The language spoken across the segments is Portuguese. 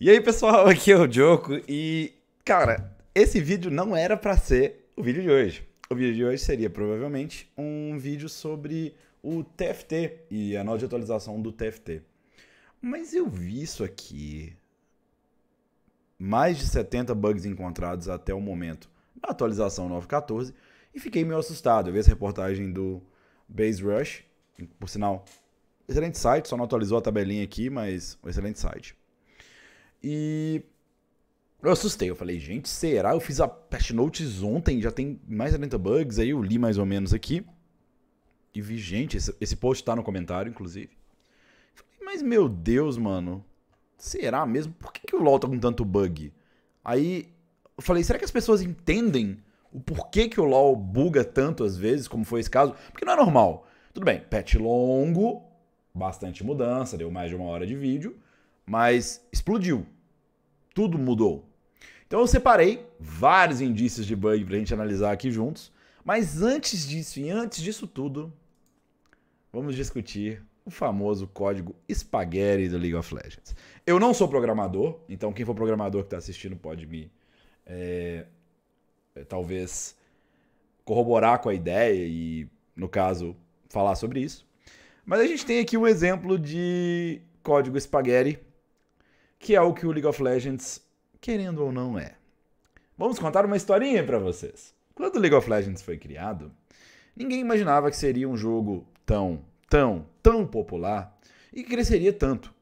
E aí, pessoal, aqui é o Joko e, cara, esse vídeo não era para ser o vídeo de hoje. O vídeo de hoje seria provavelmente um vídeo sobre o TFT e a nova atualização do TFT. Mas eu vi isso aqui. Mais de 70 bugs encontrados até o momento na atualização 9.14 e fiquei meio assustado. Eu vi essa reportagem do Base Rush, por sinal, excelente site, só não atualizou a tabelinha aqui, mas um excelente site. E eu assustei, eu falei, gente, será? Eu fiz a patch notes ontem, já tem mais 40 bugs, aí eu li mais ou menos aqui. E vi, gente, esse, esse post tá no comentário, inclusive. Falei, mas meu Deus, mano, será mesmo? Por que, que o LoL tá com tanto bug? Aí eu falei, será que as pessoas entendem o porquê que o LoL buga tanto às vezes, como foi esse caso? Porque não é normal. Tudo bem, patch longo, bastante mudança, deu mais de uma hora de vídeo, mas explodiu. Tudo mudou. Então eu separei vários indícios de bug para a gente analisar aqui juntos. Mas antes disso e antes disso tudo, vamos discutir o famoso código Spaghetti do League of Legends. Eu não sou programador, então quem for programador que está assistindo pode me. É, talvez corroborar com a ideia e, no caso, falar sobre isso. Mas a gente tem aqui um exemplo de código Spaghetti que é o que o League of Legends, querendo ou não, é. Vamos contar uma historinha para vocês. Quando o League of Legends foi criado, ninguém imaginava que seria um jogo tão, tão, tão popular e que cresceria tanto.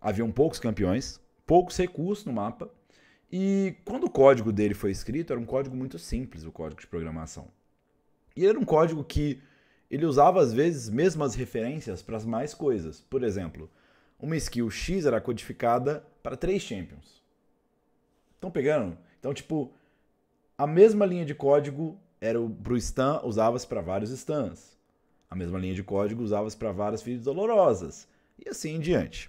Haviam poucos campeões, poucos recursos no mapa, e quando o código dele foi escrito, era um código muito simples, o código de programação. E era um código que ele usava às vezes mesmas referências para as mais coisas. Por exemplo, uma skill X era codificada para três champions. Estão pegando? Então, tipo, a mesma linha de código era o pro stun, usava-se para vários stuns. A mesma linha de código usava-se para várias filhas dolorosas. E assim em diante.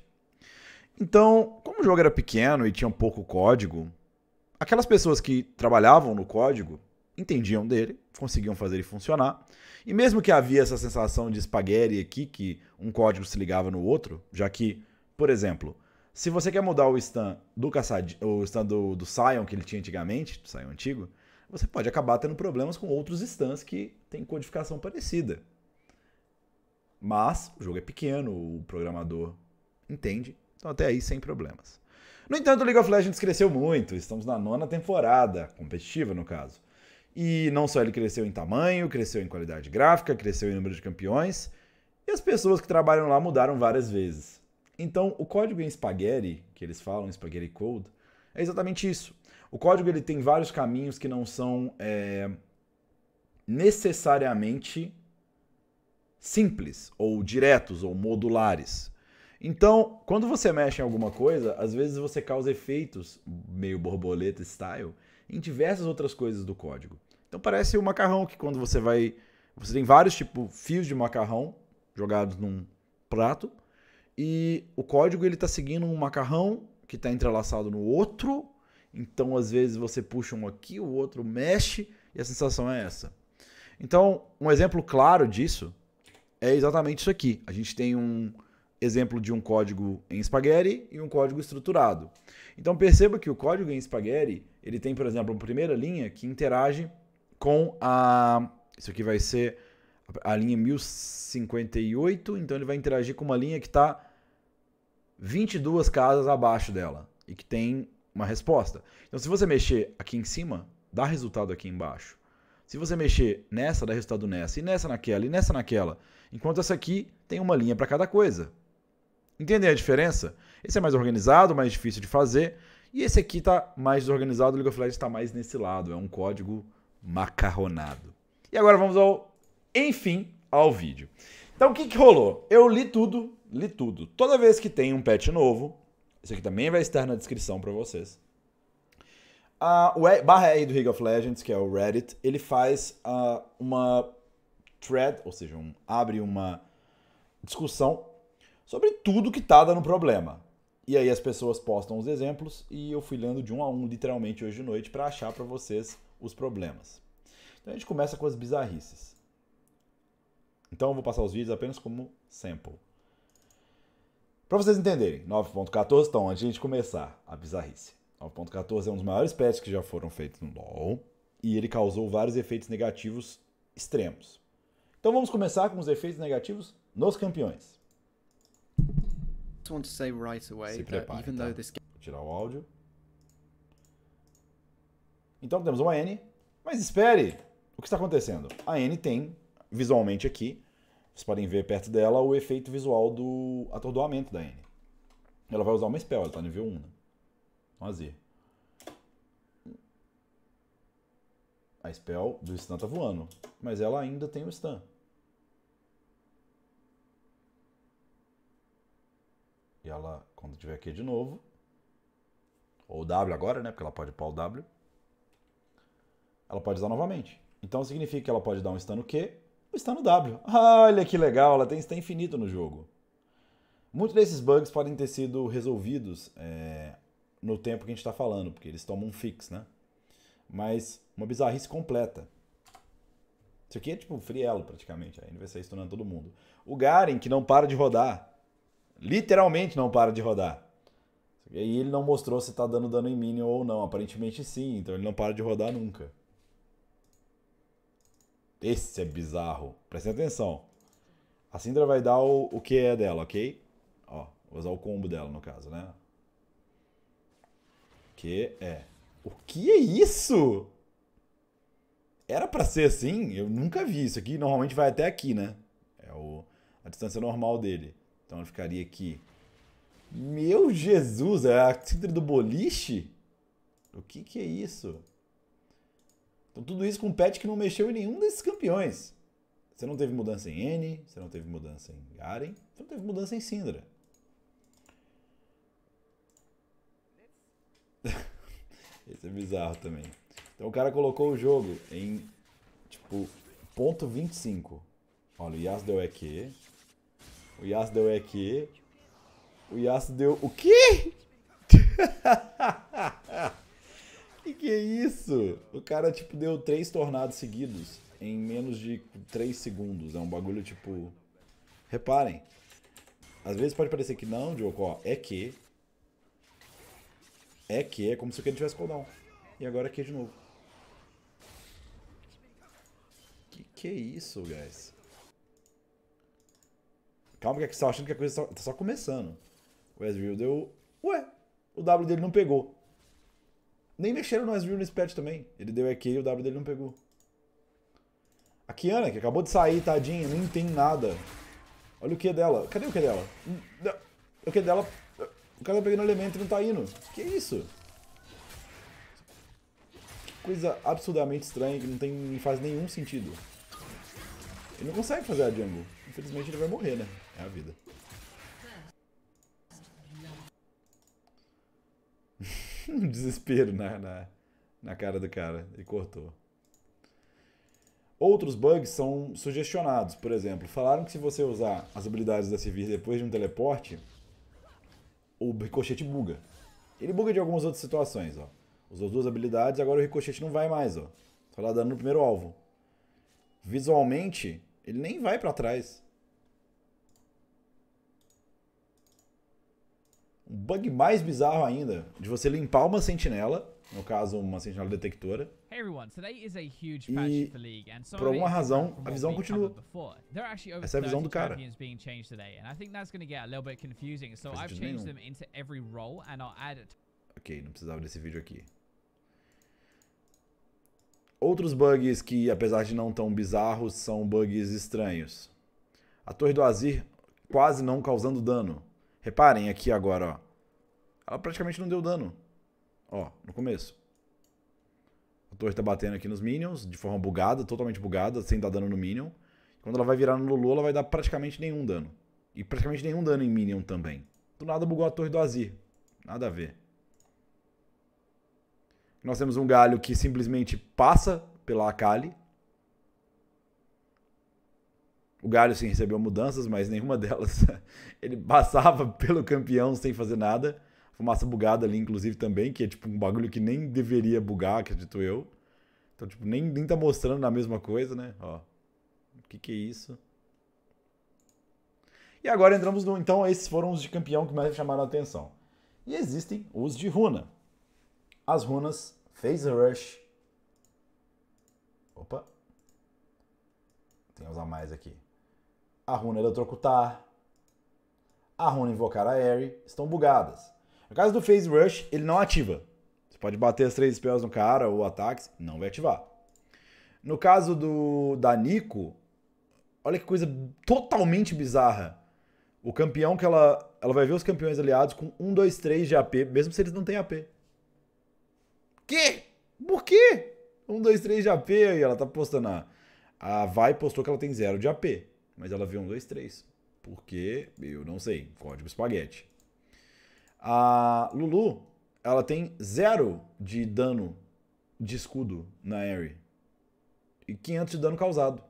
Então, como o jogo era pequeno e tinha um pouco código, aquelas pessoas que trabalhavam no código entendiam dele, conseguiam fazer ele funcionar. E mesmo que havia essa sensação de espaguete aqui, que um código se ligava no outro, já que por exemplo, se você quer mudar o stand do o stand do, do Scion que ele tinha antigamente, do Scion antigo, você pode acabar tendo problemas com outros stands que têm codificação parecida. Mas o jogo é pequeno, o programador entende, então até aí sem problemas. No entanto, o League of Legends cresceu muito, estamos na nona temporada, competitiva no caso. E não só ele cresceu em tamanho, cresceu em qualidade gráfica, cresceu em número de campeões, e as pessoas que trabalham lá mudaram várias vezes. Então, o código em Spaghetti, que eles falam, Spaghetti Code, é exatamente isso. O código ele tem vários caminhos que não são é, necessariamente simples, ou diretos, ou modulares. Então, quando você mexe em alguma coisa, às vezes você causa efeitos meio borboleta style em diversas outras coisas do código. Então parece o macarrão que quando você vai, você tem vários tipos fios de macarrão jogados num prato e o código ele está seguindo um macarrão que está entrelaçado no outro. Então, às vezes, você puxa um aqui, o outro mexe, e a sensação é essa. Então, um exemplo claro disso é exatamente isso aqui. A gente tem um exemplo de um código em spaghetti e um código estruturado. Então, perceba que o código em spaghetti, ele tem, por exemplo, uma primeira linha que interage com a... Isso aqui vai ser a linha 1058, então ele vai interagir com uma linha que está 22 casas abaixo dela e que tem uma resposta. Então, se você mexer aqui em cima, dá resultado aqui embaixo. Se você mexer nessa, dá resultado nessa, e nessa naquela, e nessa naquela. Enquanto essa aqui tem uma linha para cada coisa. Entendem a diferença? Esse é mais organizado, mais difícil de fazer. E esse aqui está mais desorganizado, o League of Legends está mais nesse lado. É um código macarronado. E agora vamos ao enfim, ao vídeo. Então o que, que rolou? Eu li tudo, li tudo. Toda vez que tem um patch novo, isso aqui também vai estar na descrição para vocês. o e, barra do League of Legends, que é o Reddit, ele faz uh, uma thread, ou seja, um, abre uma discussão sobre tudo que tá dando problema. E aí as pessoas postam os exemplos e eu fui lendo de um a um, literalmente, hoje de noite, para achar para vocês os problemas. Então a gente começa com as bizarrices. Então eu vou passar os vídeos apenas como sample. Para vocês entenderem, 9.14, então, antes de a gente começar a bizarrice. 9.14 é um dos maiores patches que já foram feitos no LoL e ele causou vários efeitos negativos extremos. Então vamos começar com os efeitos negativos nos campeões. Se prepare, tá? Vou tirar o áudio. Então temos uma N, mas espere, o que está acontecendo? A N tem, visualmente aqui, vocês podem ver perto dela o efeito visual do atordoamento da N. Ela vai usar uma spell, ela tá nível 1. Né? Vamos A spell do stun tá voando, mas ela ainda tem o stun. E ela, quando tiver aqui de novo, ou W agora, né? Porque ela pode pau W. Ela pode usar novamente. Então significa que ela pode dar um stun no Q está no W. Olha que legal, tem está infinita no jogo. Muitos desses bugs podem ter sido resolvidos é, no tempo que a gente está falando, porque eles tomam um fix, né? Mas uma bizarrice completa. Isso aqui é tipo frielo praticamente, aí ele vai sair estourando todo mundo. O Garen que não para de rodar. Literalmente não para de rodar. E aí ele não mostrou se está dando dano em minion ou não. Aparentemente sim, então ele não para de rodar nunca. Esse é bizarro. Prestem atenção. A Syndra vai dar o, o que é dela, ok? Ó, vou usar o combo dela no caso, né? Que é. O que é isso? Era para ser assim? Eu nunca vi. Isso aqui normalmente vai até aqui, né? É o, a distância normal dele. Então ele ficaria aqui. Meu Jesus, é a Syndra do boliche? O que que é isso? Então tudo isso com um patch que não mexeu em nenhum desses campeões. Você não teve mudança em N, você não teve mudança em Garen, você não teve mudança em Syndra. Esse é bizarro também. Então o cara colocou o jogo em, tipo, ponto 25. Olha, o Yas deu EQ. O Yas deu EQ. O Yas deu o quê? que é isso? O cara, tipo, deu três tornados seguidos em menos de três segundos. É um bagulho, tipo... Reparem. Às vezes pode parecer que não, Joko, ó, é que... É que é como se o que ele tivesse cooldown. E agora aqui é de novo. Que que é isso, guys? Calma que aqui é você tá achando que a coisa tá só começando. O Ezreal deu... Ué, o W dele não pegou. Nem mexeram no Ezreal nesse patch também. Ele deu EQ e o W dele não pegou. A Kiana, que acabou de sair, tadinha, nem tem nada. Olha o que dela. Cadê o que dela? O que dela... O cara tá pegando elemento e não tá indo. Que isso? Que coisa absurdamente estranha que não, tem, não faz nenhum sentido. Ele não consegue fazer a jungle. Infelizmente ele vai morrer, né? É a vida. Desespero na, na, na cara do cara e cortou. Outros bugs são sugestionados, por exemplo, falaram que se você usar as habilidades da Sivir depois de um teleporte, o ricochete buga. Ele buga de algumas outras situações, ó. Usou duas habilidades, agora o ricochete não vai mais, ó. Só tá dá no primeiro alvo. Visualmente, ele nem vai para trás. um bug mais bizarro ainda, de você limpar uma sentinela, no caso uma sentinela detectora. Hey everyone, today is a huge patch for League and por alguma razão a visão continua. Essa é a visão do cara. being changed today and I think that's get a little bit confusing, so I've changed them into every role and I'll add OK, não precisava desse vídeo aqui. Outros bugs que, apesar de não tão bizarros, são bugs estranhos. A Torre do Azir quase não causando dano. Reparem aqui agora, ó. Ela praticamente não deu dano. Ó, no começo. A torre tá batendo aqui nos minions, de forma bugada, totalmente bugada, sem dar dano no minion. Quando ela vai virar no Lulu, ela vai dar praticamente nenhum dano. E praticamente nenhum dano em minion também. Do nada bugou a torre do Azir. Nada a ver. Nós temos um galho que simplesmente passa pela Akali, o Galo, sim, recebeu mudanças, mas nenhuma delas. ele passava pelo campeão sem fazer nada. Fumaça bugada ali, inclusive, também, que é tipo um bagulho que nem deveria bugar, acredito eu. Então, tipo, nem, nem tá mostrando a mesma coisa, né? Ó. O que que é isso? E agora entramos no. Então, esses foram os de campeão que mais chamaram a atenção. E existem os de runa. As runas Phase Rush. Opa. Tem uns a mais aqui a runa eletrocutar, é a runa invocar a Eri, estão bugadas. No caso do Phase Rush, ele não ativa. Você pode bater as três spells no cara ou ataques, não vai ativar. No caso do da Nico, olha que coisa totalmente bizarra. O campeão que ela. Ela vai ver os campeões aliados com 1, 2, 3 de AP, mesmo se eles não têm AP. Quê? Por quê? 1, 2, 3 de AP e ela tá postando. A, ah, a Vai postou que ela tem 0 de AP mas ela veio um, dois, três. Porque eu não sei. Código espaguete. A Lulu, ela tem zero de dano de escudo na Harry. E 500 de dano causado.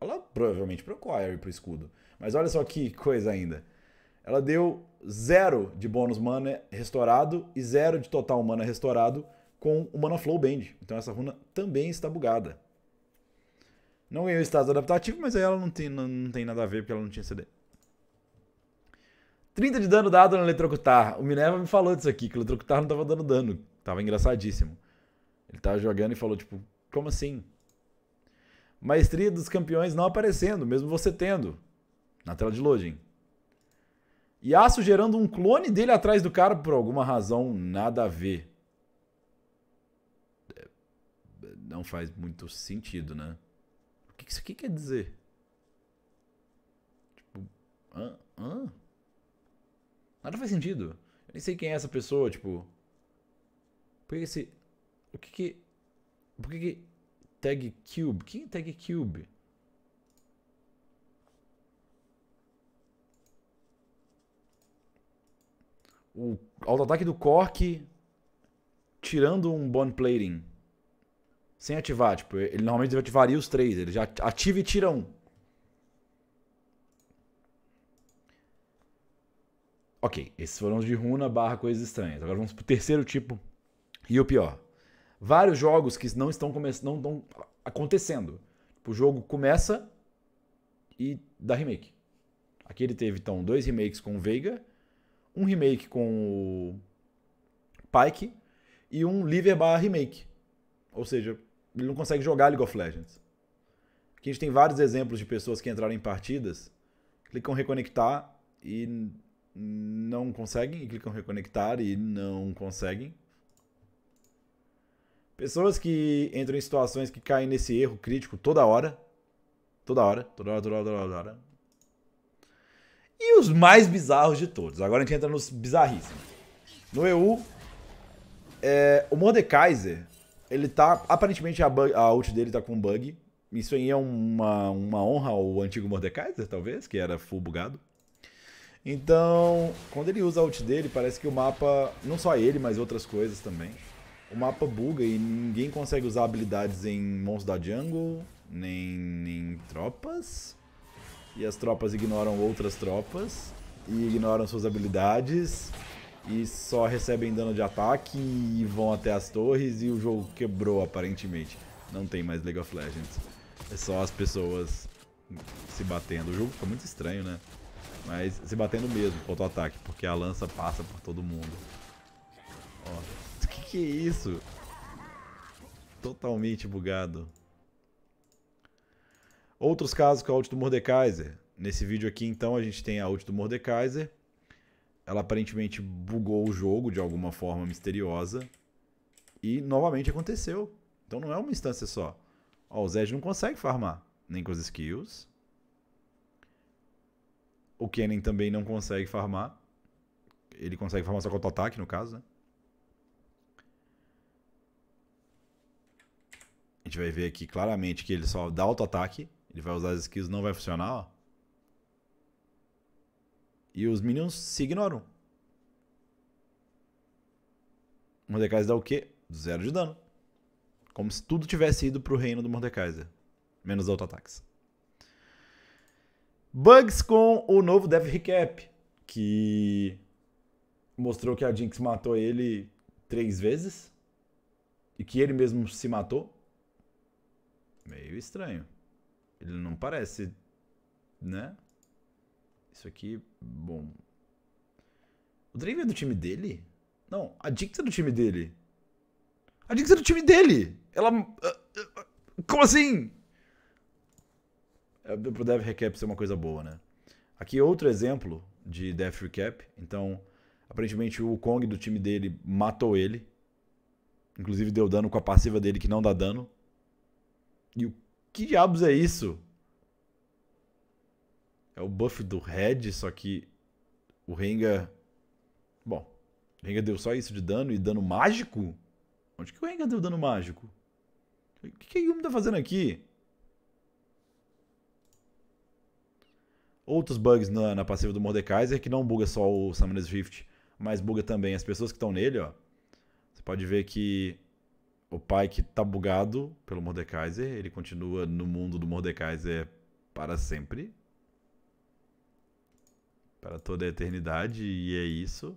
Ela provavelmente procurou a Harry pro escudo. Mas olha só que coisa ainda. Ela deu zero de bônus mana restaurado e zero de total mana restaurado com o Mana Flow Band. Então essa runa também está bugada. Não ganhou status adaptativo, mas aí ela não tem, não, não tem nada a ver porque ela não tinha CD. 30 de dano dado no eletrocutar. O Minerva me falou disso aqui, que o eletrocutar não tava dando dano. Tava engraçadíssimo. Ele tava jogando e falou, tipo, como assim? Maestria dos campeões não aparecendo, mesmo você tendo. Na tela de loading. Yasuo gerando um clone dele atrás do cara por alguma razão nada a ver. É, não faz muito sentido, né? que, que isso aqui quer dizer? Tipo, hã? hã? Nada faz sentido. Eu nem sei quem é essa pessoa, tipo. Por que esse. O que que. Por que que. Tag Cube? Quem é Tag Cube? O auto-ataque do Cork tirando um bone plating. Sem ativar, tipo, ele normalmente ativaria os três, ele já ativa e tira um. Ok, esses foram os de runa barra coisas estranhas. Agora vamos pro terceiro tipo e o pior. Vários jogos que não estão, começando, não acontecendo. Tipo, o jogo começa e dá remake. Aqui ele teve então dois remakes com o Veiga, um remake com o Pike e um Liver barra remake. Ou seja, ele não consegue jogar League of Legends. Aqui a gente tem vários exemplos de pessoas que entraram em partidas, clicam reconectar e não conseguem, e clicam reconectar e não conseguem. Pessoas que entram em situações que caem nesse erro crítico toda hora. Toda hora, toda hora, toda hora, toda hora. E os mais bizarros de todos. Agora a gente entra nos bizarríssimos. No EU, é, o Mordekaiser ele tá. Aparentemente a, bug, a ult dele tá com um bug. Isso aí é uma, uma honra ao antigo Mordekaiser, talvez, que era full bugado. Então, quando ele usa a ult dele, parece que o mapa, não só ele, mas outras coisas também, o mapa buga e ninguém consegue usar habilidades em monstros da jungle, nem, nem tropas. E as tropas ignoram outras tropas e ignoram suas habilidades e só recebem dano de ataque e vão até as torres e o jogo quebrou aparentemente. Não tem mais League of Legends. É só as pessoas se batendo. O jogo fica muito estranho, né? Mas se batendo mesmo ponto ataque, porque a lança passa por todo mundo. Ó, o que, que é isso? Totalmente bugado. Outros casos com a ult do Mordekaiser. Nesse vídeo aqui, então, a gente tem a ult do Mordekaiser ela aparentemente bugou o jogo de alguma forma misteriosa. E novamente aconteceu. Então não é uma instância só. Ó, o Zed não consegue farmar. Nem com as skills. O Kennen também não consegue farmar. Ele consegue farmar só com auto-ataque, no caso, né? A gente vai ver aqui claramente que ele só dá auto-ataque. Ele vai usar as skills, não vai funcionar, ó. E os meninos se ignoram. Mordekaiser dá o quê? Zero de dano. Como se tudo tivesse ido pro reino do Mordekaiser. Menos auto-ataques. Bugs com o novo Dev Recap. Que mostrou que a Jinx matou ele três vezes. E que ele mesmo se matou. Meio estranho. Ele não parece, né? Isso aqui, bom. O Draven é do time dele? Não, a Dicta é do time dele. A Dicta é do time dele! Ela. Ah, ah, como assim? Pro é, Dev Recap ser uma coisa boa, né? Aqui é outro exemplo de Death Recap. Então, aparentemente o Kong do time dele matou ele. Inclusive deu dano com a passiva dele que não dá dano. E o que diabos é isso? É o buff do Red, só que o Renga. Bom, o Renga deu só isso de dano e dano mágico? Onde que o Renga deu dano mágico? O que, que a Yumi tá fazendo aqui? Outros bugs na, na passiva do Mordekaiser é que não buga só o Summoner's Rift, mas buga também as pessoas que estão nele, ó. Você pode ver que o pai que tá bugado pelo Mordekaiser, ele continua no mundo do Mordekaiser para sempre para toda a eternidade, e é isso.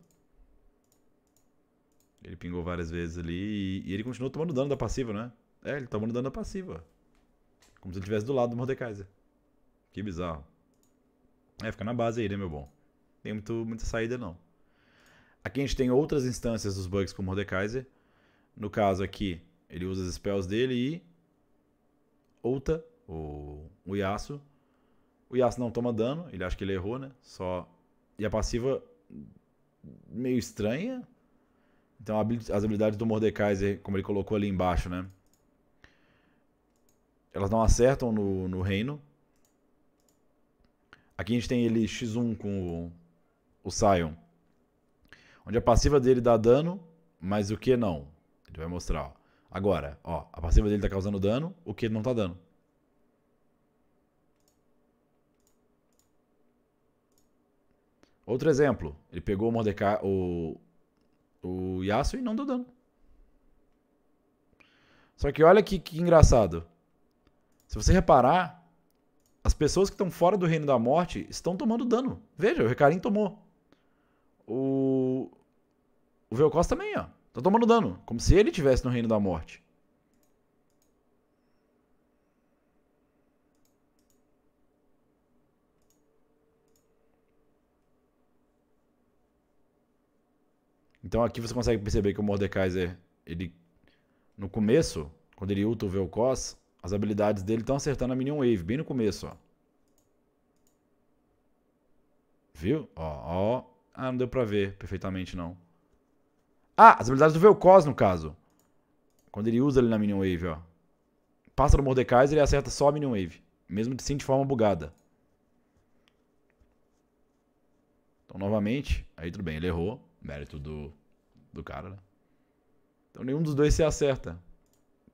Ele pingou várias vezes ali e, ele continuou tomando dano da passiva, né? É, ele tomando dano da passiva. Como se ele estivesse do lado do Mordekaiser. Que bizarro. É, fica na base aí, né, meu bom? Tem muito, muita saída, não. Aqui a gente tem outras instâncias dos bugs com o Mordekaiser. No caso aqui, ele usa os spells dele e... Outa, o, o Yasuo, o Yasuo não toma dano, ele acha que ele errou, né? Só. E a passiva meio estranha. Então as habilidades do Mordekaiser, como ele colocou ali embaixo, né? Elas não acertam no, no reino. Aqui a gente tem ele X1 com o, o Sion. Onde a passiva dele dá dano, mas o que não? Ele vai mostrar, ó. Agora, ó, a passiva dele tá causando dano, o que não tá dando. Outro exemplo, ele pegou o Mordecai, o, o Yasuo e não deu dano. Só que olha que, que engraçado. Se você reparar, as pessoas que estão fora do reino da morte estão tomando dano. Veja, o Recarim tomou. O, o Vel'Koz também, ó. Tá tomando dano, como se ele tivesse no reino da morte. Então aqui você consegue perceber que o Mordekaiser, ele no começo, quando ele ulta o Velkos, as habilidades dele estão acertando a Minion Wave, bem no começo, ó. Viu? Ó, ó. Ah, não deu pra ver perfeitamente, não. Ah, as habilidades do Velkos, no caso. Quando ele usa ele na Minion Wave, ó. Passa no Mordekaiser, ele acerta só a Minion Wave. Mesmo assim, de forma bugada. Então, novamente, aí tudo bem, ele errou. Mérito do do cara, né? Então nenhum dos dois se acerta.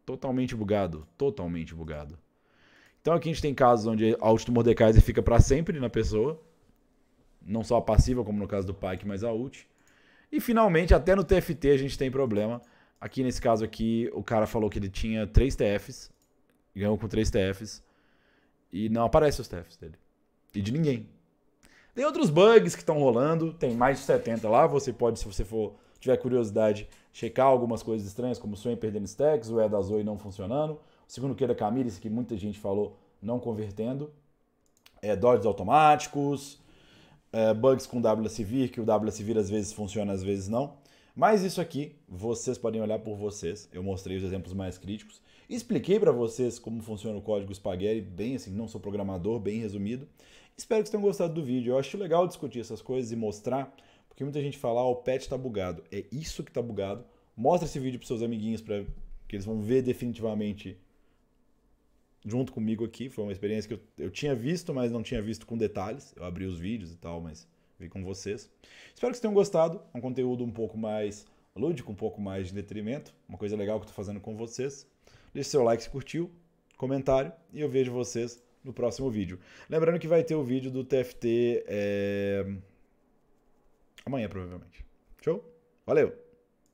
Totalmente bugado, totalmente bugado. Então aqui a gente tem casos onde a ult do Mordekaiser fica para sempre na pessoa. Não só a passiva, como no caso do Pike, mas a ult. E finalmente, até no TFT a gente tem problema. Aqui nesse caso aqui, o cara falou que ele tinha 3 TFs. Ganhou com 3 TFs. E não aparece os TFs dele. E de ninguém. Tem outros bugs que estão rolando. Tem mais de 70 lá. Você pode, se você for tiver curiosidade, checar algumas coisas estranhas, como o Swain perdendo stacks, o da Zoe não funcionando, o segundo Queira é esse que muita gente falou, não convertendo, é, Dodges automáticos, é, bugs com WSVir, que o WSVir às vezes funciona, às vezes não. Mas isso aqui vocês podem olhar por vocês. Eu mostrei os exemplos mais críticos. Expliquei para vocês como funciona o código Spaghetti, bem assim, não sou programador, bem resumido. Espero que vocês tenham gostado do vídeo. Eu acho legal discutir essas coisas e mostrar porque muita gente fala, ah, o pet tá bugado. É isso que tá bugado. Mostra esse vídeo para seus amiguinhos para que eles vão ver definitivamente junto comigo aqui. Foi uma experiência que eu, eu tinha visto, mas não tinha visto com detalhes. Eu abri os vídeos e tal, mas vi com vocês. Espero que vocês tenham gostado. É um conteúdo um pouco mais lúdico, um pouco mais de detrimento. Uma coisa legal que eu tô fazendo com vocês. Deixe seu like se curtiu, comentário e eu vejo vocês no próximo vídeo. Lembrando que vai ter o vídeo do TFT. É Amanhã, provavelmente. Show? Valeu!